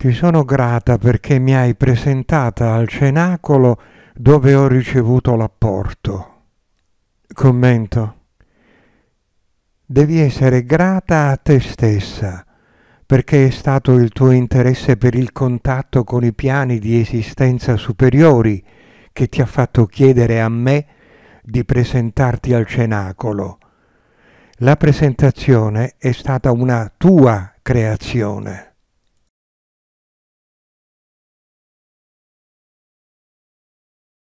Ti sono grata perché mi hai presentata al cenacolo dove ho ricevuto l'apporto. Commento. Devi essere grata a te stessa perché è stato il tuo interesse per il contatto con i piani di esistenza superiori che ti ha fatto chiedere a me di presentarti al cenacolo. La presentazione è stata una tua creazione.